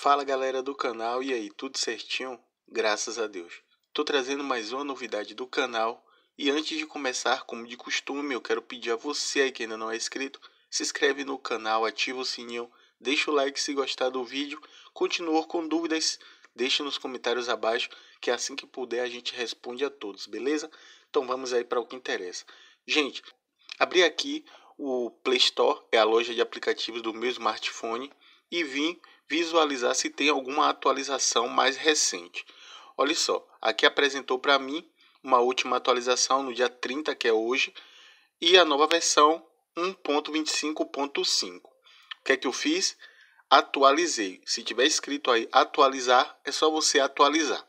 Fala galera do canal, e aí, tudo certinho? Graças a Deus. Tô trazendo mais uma novidade do canal e antes de começar, como de costume, eu quero pedir a você aí que ainda não é inscrito, se inscreve no canal, ativa o sininho, deixa o like se gostar do vídeo, continua com dúvidas, deixa nos comentários abaixo, que assim que puder a gente responde a todos, beleza? Então vamos aí para o que interessa. Gente, abri aqui o Play Store, é a loja de aplicativos do meu smartphone, e vim visualizar se tem alguma atualização mais recente. Olha só, aqui apresentou para mim uma última atualização no dia 30, que é hoje, e a nova versão 1.25.5. O que é que eu fiz? Atualizei. Se tiver escrito aí atualizar, é só você atualizar.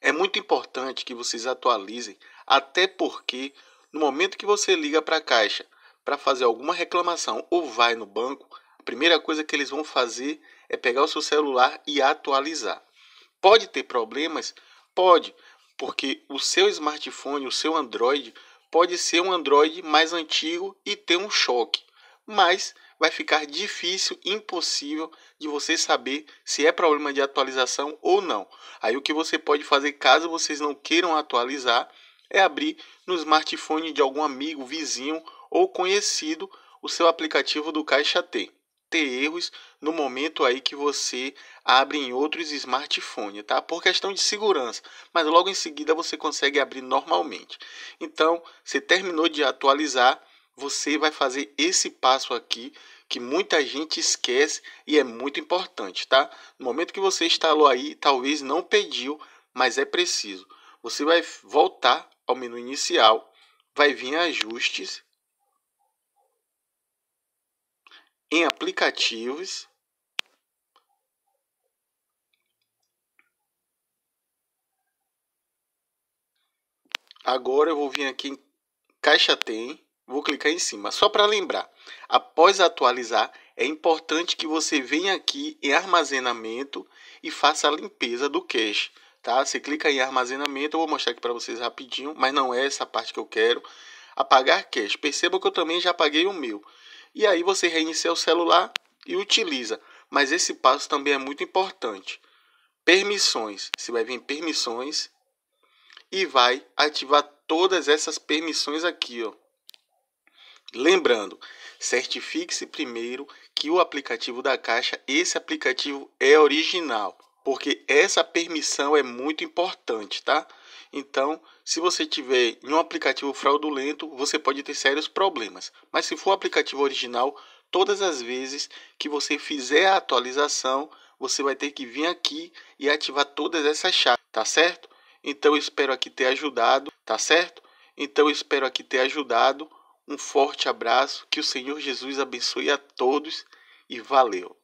É muito importante que vocês atualizem, até porque no momento que você liga para a caixa para fazer alguma reclamação ou vai no banco, a primeira coisa que eles vão fazer é pegar o seu celular e atualizar. Pode ter problemas? Pode, porque o seu smartphone, o seu Android, pode ser um Android mais antigo e ter um choque, mas vai ficar difícil, impossível de você saber se é problema de atualização ou não. Aí o que você pode fazer caso vocês não queiram atualizar é abrir no smartphone de algum amigo, vizinho ou conhecido o seu aplicativo do Caixa T ter erros no momento aí que você abre em outros smartphones, tá? Por questão de segurança, mas logo em seguida você consegue abrir normalmente. Então, você terminou de atualizar, você vai fazer esse passo aqui que muita gente esquece e é muito importante, tá? No momento que você instalou aí, talvez não pediu, mas é preciso. Você vai voltar ao menu inicial, vai vir ajustes em aplicativos Agora eu vou vir aqui em Caixa Tem, vou clicar em cima. Só para lembrar, após atualizar, é importante que você venha aqui em armazenamento e faça a limpeza do cache. Tá? Você clica em armazenamento, eu vou mostrar aqui para vocês rapidinho, mas não é essa parte que eu quero. Apagar cache. Perceba que eu também já apaguei o meu e aí você reinicia o celular e utiliza. Mas esse passo também é muito importante. Permissões. Você vai vir em permissões e vai ativar todas essas permissões aqui, ó. Lembrando, certifique-se primeiro que o aplicativo da Caixa, esse aplicativo é original, porque essa permissão é muito importante, tá? Então, se você tiver em um aplicativo fraudulento, você pode ter sérios problemas. Mas se for o aplicativo original, todas as vezes que você fizer a atualização, você vai ter que vir aqui e ativar todas essas chaves, tá certo? Então, espero aqui ter ajudado, tá certo? Então, espero aqui ter ajudado. Um forte abraço, que o Senhor Jesus abençoe a todos e valeu!